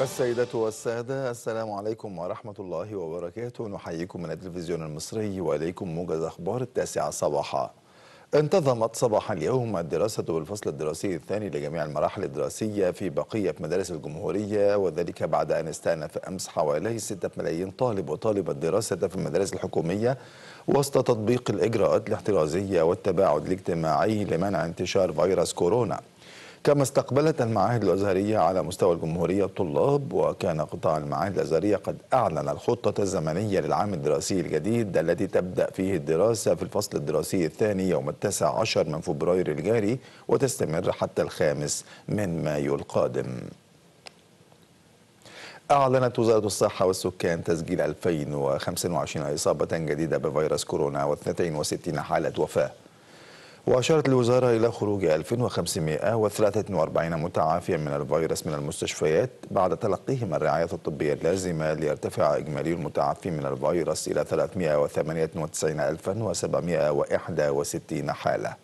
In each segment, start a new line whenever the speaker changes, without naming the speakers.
السيدات والسادة السلام عليكم ورحمة الله وبركاته نحييكم من التلفزيون المصري وإليكم موجز أخبار التاسعة صباحا انتظمت صباح اليوم الدراسة بالفصل الدراسي الثاني لجميع المراحل الدراسية في بقية مدارس الجمهورية وذلك بعد أن استأنف أمس حوالي 6 ملايين طالب وطالبة الدراسة في المدارس الحكومية وسط تطبيق الإجراءات الاحترازية والتباعد الاجتماعي لمنع انتشار فيروس كورونا كما استقبلت المعاهد الأزهرية على مستوى الجمهورية الطلاب وكان قطاع المعاهد الأزهرية قد أعلن الخطة الزمنية للعام الدراسي الجديد التي تبدأ فيه الدراسة في الفصل الدراسي الثاني يوم التاسع عشر من فبراير الجاري وتستمر حتى الخامس من مايو القادم أعلنت وزارة الصحة والسكان تسجيل 2025 إصابة جديدة بفيروس كورونا و62 حالة وفاة وأشارت الوزارة إلى خروج 1543 متعافيا من الفيروس من المستشفيات بعد تلقيهم الرعاية الطبية اللازمة ليرتفع إجمالي المتعافين من الفيروس إلى 398761 حالة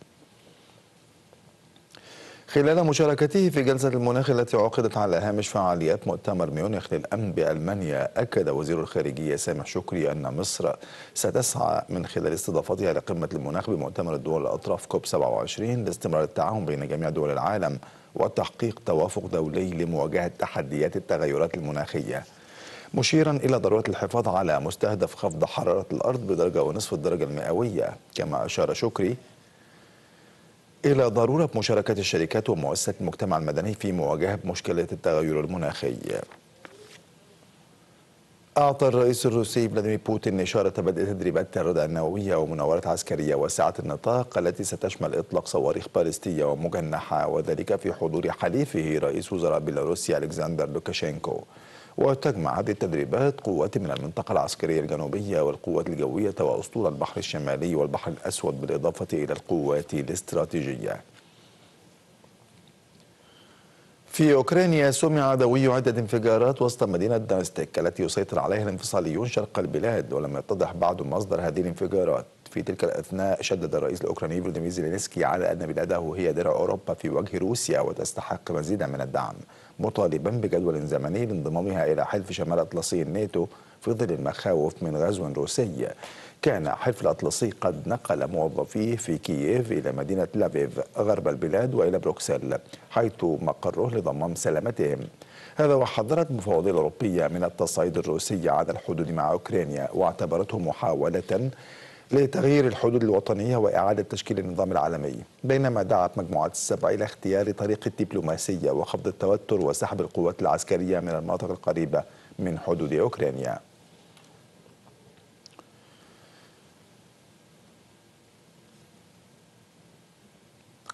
خلال مشاركته في جلسة المناخ التي عقدت على هامش فعاليات مؤتمر ميونخ للأمن بألمانيا أكد وزير الخارجية سامح شكري أن مصر ستسعى من خلال استضافتها لقمة المناخ بمؤتمر الدول الأطراف كوب 27 لاستمرار التعاون بين جميع دول العالم وتحقيق توافق دولي لمواجهة تحديات التغيرات المناخية مشيرا إلى ضرورة الحفاظ على مستهدف خفض حرارة الأرض بدرجة ونصف الدرجة المئوية كما أشار شكري إلى ضرورة مشاركة الشركات ومؤسسات المجتمع المدني في مواجهة مشكلة التغير المناخي أعطى الرئيس الروسي فلاديمير بوتين إشارة بدء تدريبات الردع النووية ومناورات عسكرية واسعة النطاق التي ستشمل إطلاق صواريخ باليستية ومجنحة وذلك في حضور حليفه رئيس وزراء بيلاروسيا ألكسندر لوكاشينكو وتجمع هذه التدريبات قوات من المنطقة العسكرية الجنوبية والقوات الجوية وأسطول البحر الشمالي والبحر الأسود بالإضافة إلى القوات الاستراتيجية في أوكرانيا سمع دوي عدة انفجارات وسط مدينة دانستيك التي يسيطر عليها الانفصاليون شرق البلاد ولم يتضح بعد مصدر هذه الانفجارات في تلك الأثناء شدد الرئيس الأوكراني فولوديمير زيلينسكي على أن بلاده هي درع أوروبا في وجه روسيا وتستحق مزيدا من الدعم مطالبا بجدول زمني لانضمامها إلى حلف شمال أطلسي الناتو في ظل المخاوف من غزو روسي كان حلف الأطلسي قد نقل موظفيه في كييف إلى مدينة لافيف غرب البلاد وإلى بروكسل حيث مقره لضمان سلامتهم هذا وحذرت مفوضية الأوروبية من التصعيد الروسي على الحدود مع أوكرانيا واعتبرته محاولة لتغيير الحدود الوطنية وإعادة تشكيل النظام العالمي بينما دعت مجموعات السبع إلى اختيار طريق الدبلوماسية وخفض التوتر وسحب القوات العسكرية من المناطق القريبة من حدود أوكرانيا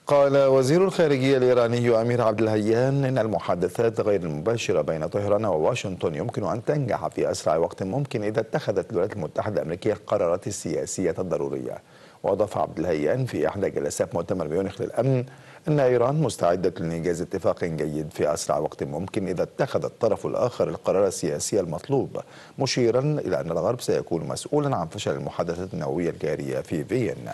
قال وزير الخارجية الإيراني أمير عبد الهيان إن المحادثات غير المباشرة بين طهران وواشنطن يمكن أن تنجح في أسرع وقت ممكن إذا اتخذت الولايات المتحدة الأمريكية القرارات السياسية الضرورية وأضاف عبد الهيان في إحدى جلسات مؤتمر ميونخ للأمن أن إيران مستعدة لإنجاز اتفاق جيد في أسرع وقت ممكن إذا اتخذ الطرف الآخر القرار السياسي المطلوب مشيرا إلى أن الغرب سيكون مسؤولا عن فشل المحادثات النووية الجارية في فيينا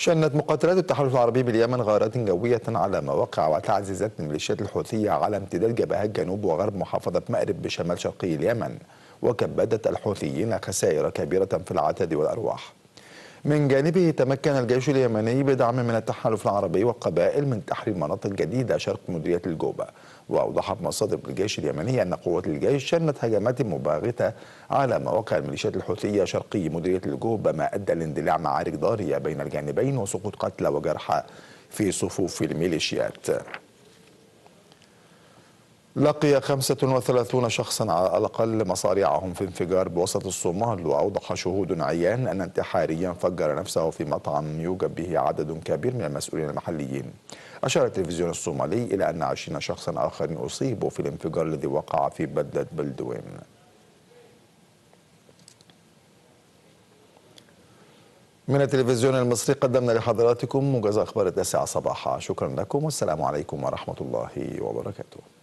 شنت مقاتلات التحالف العربي باليمن غارات جوية على مواقع وتعزيزات الميليشيات الحوثية على امتداد جبهات جنوب وغرب محافظة مأرب بشمال شرقي اليمن وكبدت الحوثيين خسائر كبيرة في العتاد والأرواح من جانبه تمكن الجيش اليمني بدعم من التحالف العربي والقبائل من تحرير مناطق جديدة شرق مديرية الجوبة وأوضحت مصادر الجيش اليمني أن قوات الجيش شنت هجمات مباغتة على مواقع الميليشيات الحوثية شرقي مديرية الجوبة ما أدى لاندلاع معارك ضارية بين الجانبين وسقوط قتلى وجرحى في صفوف الميليشيات لقي 35 شخصا على الأقل مصاريعهم في انفجار بوسط الصومال وأوضح شهود عيان أن انتحاريا فجر نفسه في مطعم يوجد به عدد كبير من المسؤولين المحليين أشار التلفزيون الصومالي إلى أن 20 شخصا آخرين أصيبوا في الانفجار الذي وقع في بلدة بلدوين من التلفزيون المصري قدمنا لحضراتكم موجز أخبار التاسعة صباحا شكرا لكم والسلام عليكم ورحمة الله وبركاته